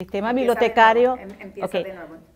Sistema bibliotecario. Em,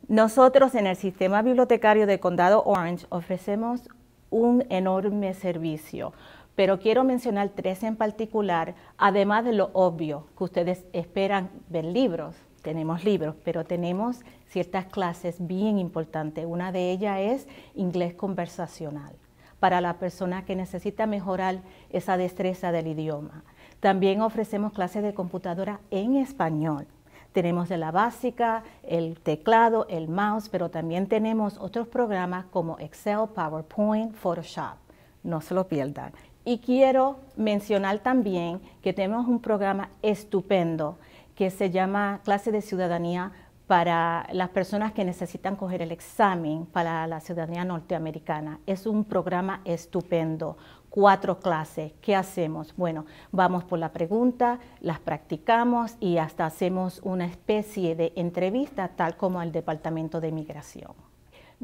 Nosotros en el sistema bibliotecario de Condado Orange ofrecemos un enorme servicio, pero quiero mencionar tres en particular, además de lo obvio que ustedes esperan ver libros. Tenemos libros, pero tenemos ciertas clases bien importantes. Una de ellas es inglés conversacional para la persona que necesita mejorar esa destreza del idioma. También ofrecemos clases de computadora en español tenemos de la básica, el teclado, el mouse, pero también tenemos otros programas como Excel, PowerPoint, Photoshop. No se lo pierdan. Y quiero mencionar también que tenemos un programa estupendo que se llama Clase de Ciudadanía para las personas que necesitan coger el examen para la ciudadanía norteamericana. Es un programa estupendo, cuatro clases. ¿Qué hacemos? Bueno, vamos por la pregunta, las practicamos y hasta hacemos una especie de entrevista tal como el Departamento de Migración.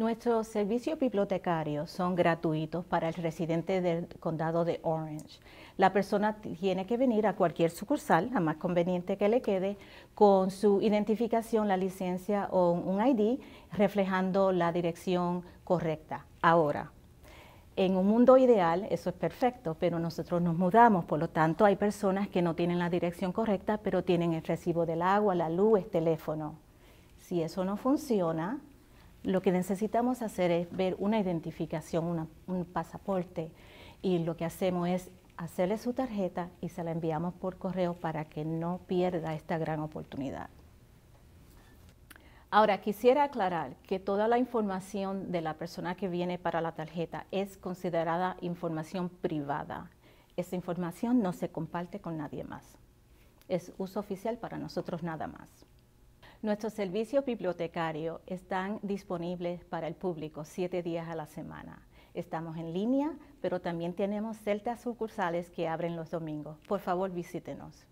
Nuestros servicios bibliotecarios son gratuitos para el residente del condado de Orange. La persona tiene que venir a cualquier sucursal, la más conveniente que le quede, con su identificación, la licencia o un ID reflejando la dirección correcta. Ahora, en un mundo ideal eso es perfecto, pero nosotros nos mudamos, por lo tanto hay personas que no tienen la dirección correcta, pero tienen el recibo del agua, la luz, el teléfono. Si eso no funciona, lo que necesitamos hacer es ver una identificación, un pasaporte, y lo que hacemos es hacerle su tarjeta y se la enviamos por correo para que no pierda esta gran oportunidad. Ahora, quisiera aclarar que toda la información de la persona que viene para la tarjeta es considerada información privada. Esa información no se comparte con nadie más. Es uso oficial para nosotros nada más. Nuestros servicios bibliotecarios están disponibles para el público siete días a la semana. Estamos en línea, pero también tenemos celtas sucursales que abren los domingos. Por favor, visítenos.